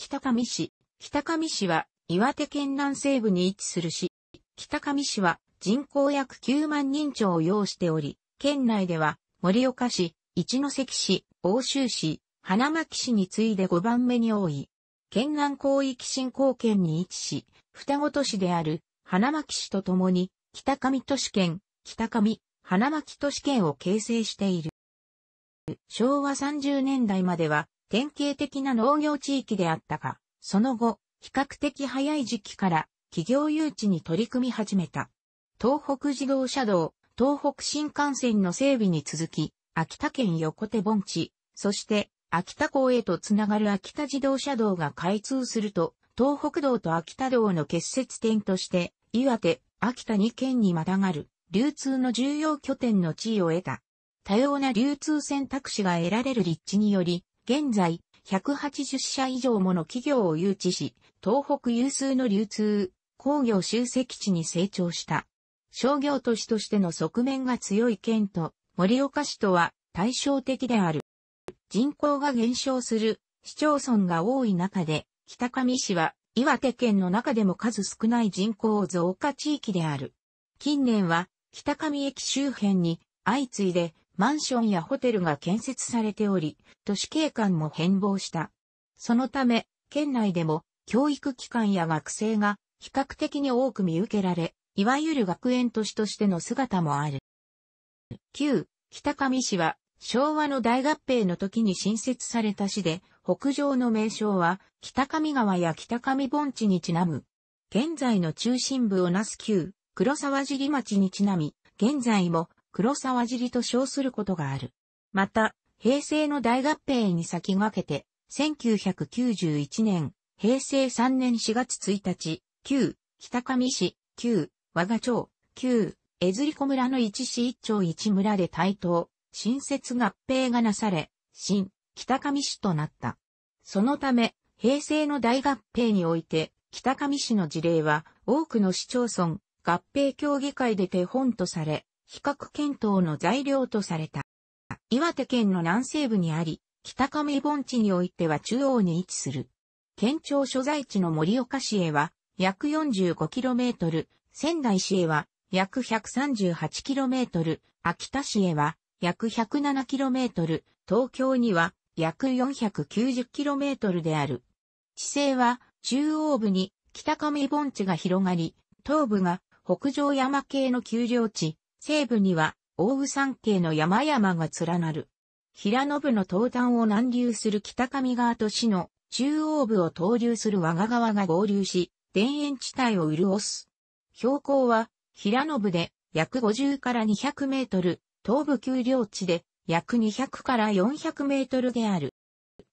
北上市。北上市は岩手県南西部に位置する市。北上市は人口約9万人超を要しており、県内では盛岡市、一関市、奥州市、花巻市に次いで5番目に多い。県南広域振興圏に位置し、双子都市である花巻市と共に北上都市圏、北上、花巻都市圏を形成している。昭和30年代までは典型的な農業地域であったが、その後、比較的早い時期から企業誘致に取り組み始めた。東北自動車道、東北新幹線の整備に続き、秋田県横手盆地、そして秋田港へとつながる秋田自動車道が開通すると、東北道と秋田道の結節点として、岩手、秋田2県にまたがる流通の重要拠点の地位を得た。多様な流通選択肢が得られる立地により、現在、180社以上もの企業を誘致し、東北有数の流通、工業集積地に成長した。商業都市としての側面が強い県と、盛岡市とは対照的である。人口が減少する市町村が多い中で、北上市は岩手県の中でも数少ない人口増加地域である。近年は北上駅周辺に相次いでマンションやホテルが建設されており、都市景観も変貌した。そのため、県内でも教育機関や学生が比較的に多く見受けられ、いわゆる学園都市としての姿もある。旧、北上市は昭和の大合併の時に新設された市で、北上の名称は北上川や北上盆地にちなむ。現在の中心部をなす旧、黒沢尻町にちなみ、現在も黒沢尻と称することがある。また、平成の大合併に先駆けて、1991年、平成3年4月1日、旧、北上市、旧、和賀町、旧、江釣子村の一市一町一村で対等、新設合併がなされ、新、北上市となった。そのため、平成の大合併において、北上市の事例は、多くの市町村、合併協議会で手本とされ、比較検討の材料とされた。岩手県の南西部にあり、北上盆地においては中央に位置する。県庁所在地の森岡市へは約 45km、仙台市へは約 138km、秋田市へは約 107km、東京には約 490km である。地勢は中央部に北上盆地が広がり、東部が北上山系の丘陵地、西部には、大宇山系の山々が連なる。平野部の東端を南流する北上川と市の中央部を東流する和賀川が合流し、田園地帯を潤す。標高は平野部で約50から200メートル、東部丘陵地で約200から400メートルである。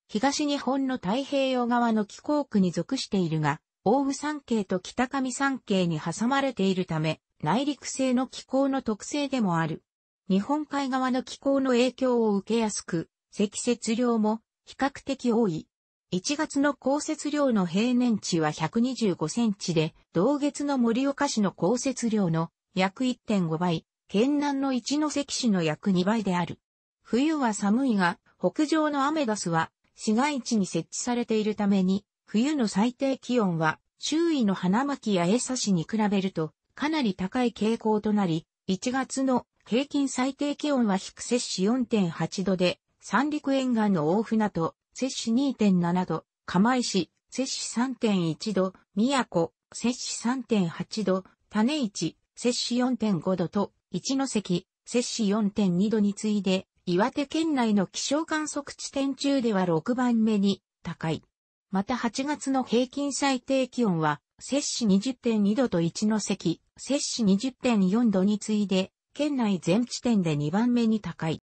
東日本の太平洋側の気候区に属しているが、大宇山系と北上山系に挟まれているため、内陸性の気候の特性でもある。日本海側の気候の影響を受けやすく、積雪量も比較的多い。1月の降雪量の平年値は125センチで、同月の盛岡市の降雪量の約1.5倍、県南の一関市の約2倍である。冬は寒いが、北上のアメダスは市街地に設置されているために、冬の最低気温は周囲の花巻や江差市に比べるとかなり高い傾向となり、1月の平均最低気温は低摂氏4.8度で、三陸沿岸の大船渡、摂氏2.7度、釜石、摂氏3.1度、宮古、摂氏3.8度、種市、摂氏4.5度と、一関、摂氏4.2度に次いで、岩手県内の気象観測地点中では6番目に高い。また8月の平均最低気温は、摂氏20.2度と一関、摂氏20.4度に次いで、県内全地点で2番目に高い。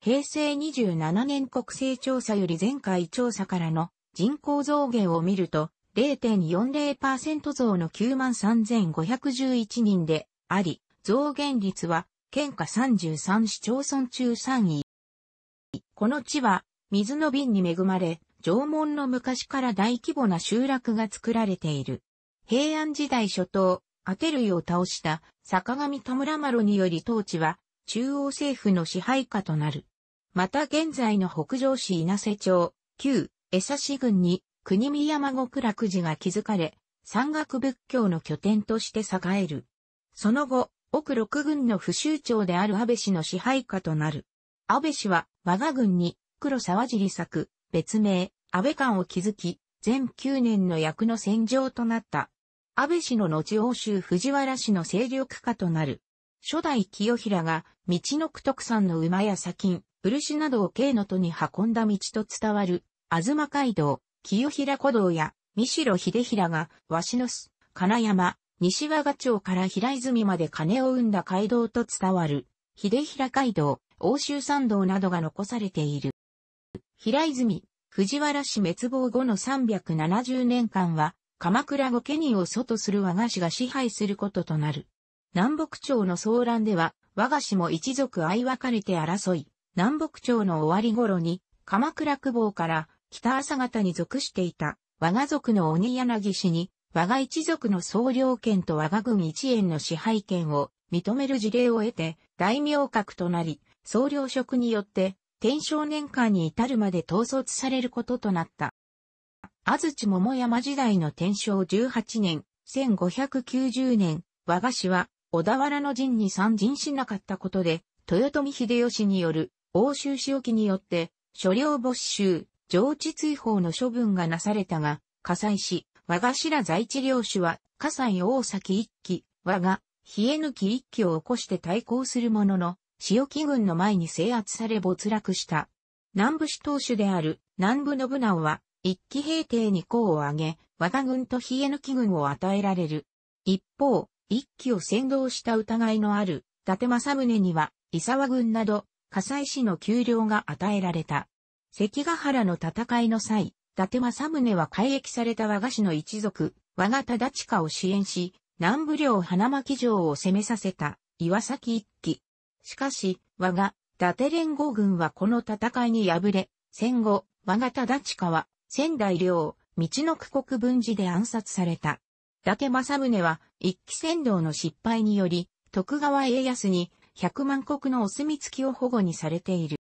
平成27年国勢調査より前回調査からの人口増減を見ると、0.40%増の93,511人であり、増減率は県下33市町村中3位。この地は水の瓶に恵まれ、縄文の昔から大規模な集落が作られている。平安時代初頭、アテルイを倒した坂上田村麻呂により統治は中央政府の支配下となる。また現在の北条市稲瀬町、旧江差郡に国見山極楽寺が築かれ、山岳仏教の拠点として栄える。その後、奥六郡の不州長である安倍氏の支配下となる。安倍氏は我が軍に黒沢尻作、別名、安倍館を築き、全9年の役の戦場となった。安倍氏の後欧州藤原氏の勢力下となる。初代清平が、道の区特産の馬や砂金、漆などを京の都に運んだ道と伝わる、東街道、清平古道や、三城秀平が、鷲の巣、金山、西和賀町から平泉まで金を生んだ街道と伝わる、秀平街道、欧州参道などが残されている。平泉、藤原氏滅亡後の370年間は、鎌倉御家人を祖とする和菓子が支配することとなる。南北朝の騒乱では、和菓子も一族相分かれて争い、南北朝の終わり頃に、鎌倉久保から北朝方に属していた和賀族の鬼柳氏に、我が一族の総領権と我が軍一円の支配権を認める事例を得て、大名格となり、総領職によって、天正年間に至るまで統率されることとなった。安土桃山時代の天正18年、1590年、和菓子は、小田原の陣に参陣しなかったことで、豊臣秀吉による、欧州仕置きによって、所領没収、上地追放の処分がなされたが、火災し、和菓子ら在地領主は、火災大崎一騎、和が、冷え抜き一騎を起こして対抗するものの、塩木軍の前に制圧され没落した。南部市当主である南部信長は一騎兵艇に功を挙げ、和田軍と冷え抜き軍を与えられる。一方、一騎を先導した疑いのある、伊達政宗には、伊沢軍など、火災市の丘陵が与えられた。関ヶ原の戦いの際、伊達政宗は改役された和賀氏の一族、和賀忠親を支援し、南部領花巻城を攻めさせた、岩崎一騎。しかし、和賀、伊達連合軍はこの戦いに敗れ、戦後、和賀忠親は仙台領、道の区国分寺で暗殺された。伊達政宗は、一騎戦道の失敗により、徳川家康に、百万国のお墨付きを保護にされている。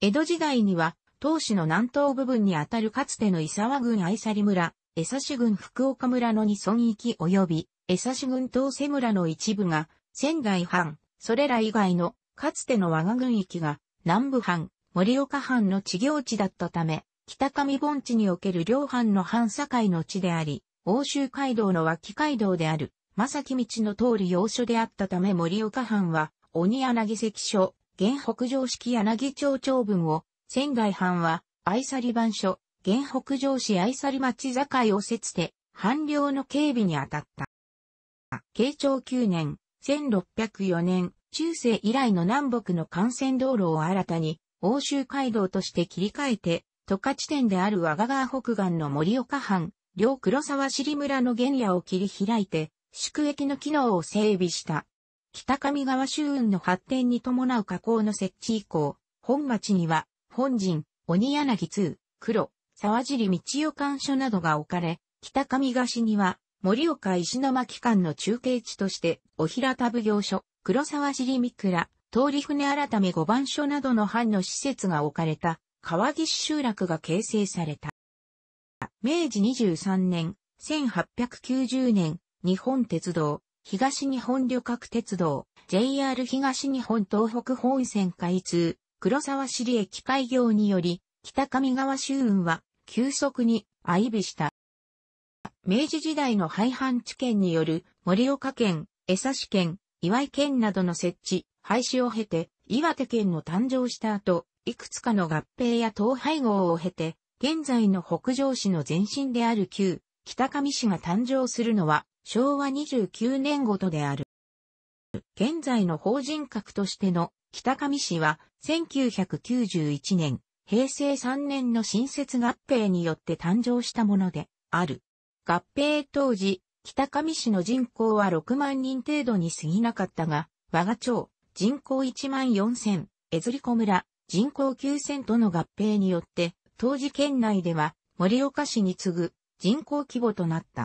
江戸時代には、当市の南東部分にあたるかつての伊沢郡愛里村、江差郡福岡村の二村域及び、江差郡東瀬村の一部が、仙台藩、それら以外の、かつての我が郡域が、南部藩、森岡藩の地行地だったため、北上盆地における両藩の反境の地であり、欧州街道の脇街道である、正木道の通る要所であったため盛岡藩は、鬼柳関所、現北上式柳町長文を、仙台藩は、愛去番所、現北上市愛り町境を設て、藩領の警備に当たった。慶長9年、1604年、中世以来の南北の幹線道路を新たに、欧州街道として切り替えて、十勝店である和賀川北岸の森岡藩、両黒沢尻村の原野を切り開いて、宿駅の機能を整備した。北上川周運の発展に伴う河口の設置以降、本町には、本陣、鬼柳通、黒、沢尻道代館所などが置かれ、北上川には、盛岡石巻間の中継地として、お平田奉行所、黒沢尻三倉、通り船改め五番所などの藩の施設が置かれた、川岸集落が形成された。明治23年、1890年、日本鉄道、東日本旅客鉄道、JR 東日本東北本線開通、黒沢市里駅開業により、北上川周運は急速に相びした。明治時代の廃藩置県による盛岡県、江差県、岩井県などの設置、廃止を経て、岩手県の誕生した後、いくつかの合併や統廃合を経て、現在の北上市の前身である旧、北上市が誕生するのは、昭和29年ごとである。現在の法人格としての北上市は1991年、平成3年の新設合併によって誕生したものである。合併当時、北上市の人口は6万人程度に過ぎなかったが、我が町、人口1万4000、江釣子村、人口9000との合併によって、当時県内では盛岡市に次ぐ人口規模となった。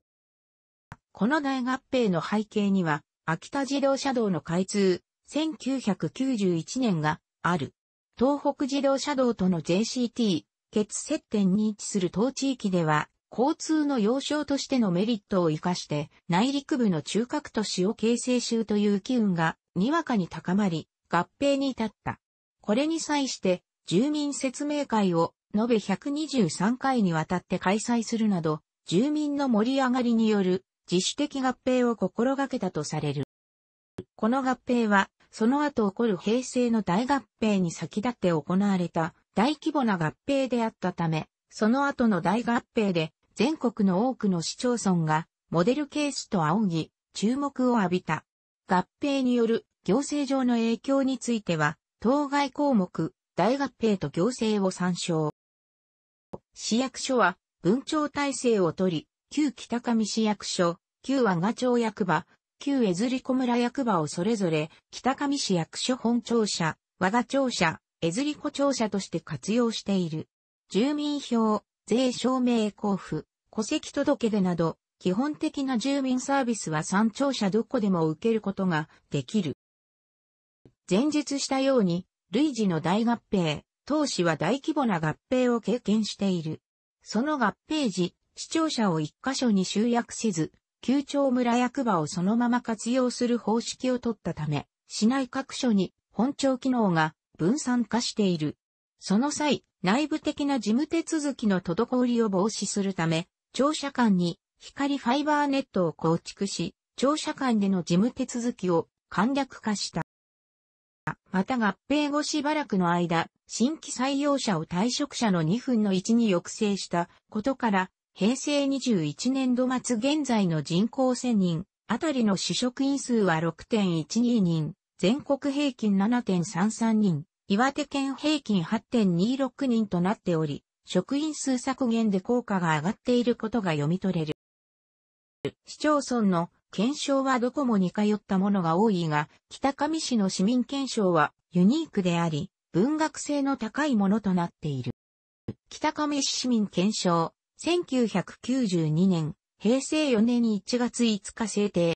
この大合併の背景には、秋田自動車道の開通、1991年がある。東北自動車道との JCT、決接点に位置する当地域では、交通の要衝としてのメリットを活かして、内陸部の中核都市を形成中という機運が、にわかに高まり、合併に至った。これに際して、住民説明会を延べ123回にわたって開催するなど、住民の盛り上がりによる自主的合併を心がけたとされる。この合併は、その後起こる平成の大合併に先立って行われた大規模な合併であったため、その後の大合併で全国の多くの市町村がモデルケースと仰ぎ注目を浴びた。合併による行政上の影響については当該項目、大合併と行政を参照。市役所は、文庁体制をとり、旧北上市役所、旧和賀町役場、旧江釣子村役場をそれぞれ、北上市役所本庁舎、和賀庁舎、江釣子庁舎として活用している。住民票、税証明交付、戸籍届出など、基本的な住民サービスは3庁舎どこでも受けることができる。前述したように、類似の大合併、当時は大規模な合併を経験している。その合併時、視聴者を一箇所に集約せず、旧町村役場をそのまま活用する方式を取ったため、市内各所に本庁機能が分散化している。その際、内部的な事務手続きの滞りを防止するため、庁舎間に光ファイバーネットを構築し、庁舎間での事務手続きを簡略化した。また合併後しばらくの間、新規採用者を退職者の2分の1に抑制したことから、平成21年度末現在の人口1000人、あたりの主職員数は6.12人、全国平均7.33人、岩手県平均8.26人となっており、職員数削減で効果が上がっていることが読み取れる。市町村の検証はどこも似通ったものが多いが、北上市の市民検証はユニークであり、文学性の高いものとなっている。北上市市民検証、1992年、平成4年1月5日制定。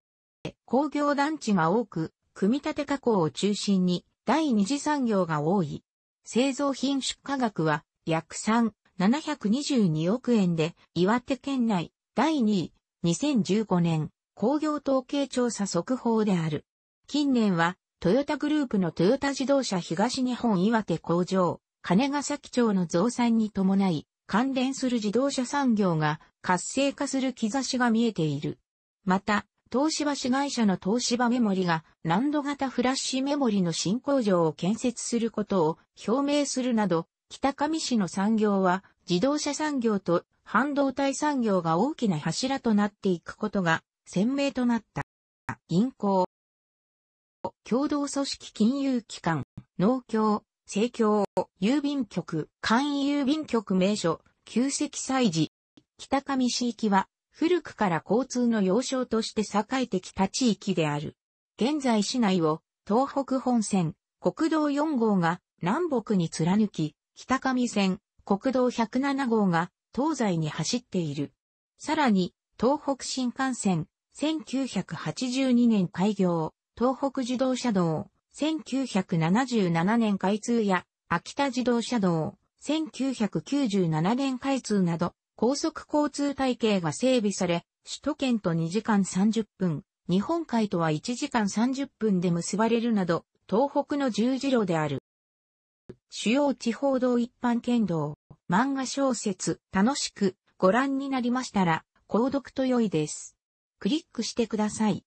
工業団地が多く、組み立て加工を中心に第二次産業が多い。製造品出荷額は約3、722億円で岩手県内第2位2015年工業統計調査速報である。近年は、トヨタグループのトヨタ自動車東日本岩手工場、金ヶ崎町の増産に伴い、関連する自動車産業が活性化する兆しが見えている。また、東芝市会社の東芝メモリが難度型フラッシュメモリの新工場を建設することを表明するなど、北上市の産業は自動車産業と半導体産業が大きな柱となっていくことが鮮明となった。銀行、共同組織金融機関、農協、政協、郵便局、簡易郵便局名所、旧石祭事。北上市域は、古くから交通の要衝として栄えてきた地域である。現在市内を、東北本線、国道4号が南北に貫き、北上線、国道107号が東西に走っている。さらに、東北新幹線、1982年開業、東北自動車道、1977年開通や、秋田自動車道、1997年開通など、高速交通体系が整備され、首都圏と2時間30分、日本海とは1時間30分で結ばれるなど、東北の十字路である。主要地方道一般県道、漫画小説、楽しくご覧になりましたら、購読と良いです。クリックしてください。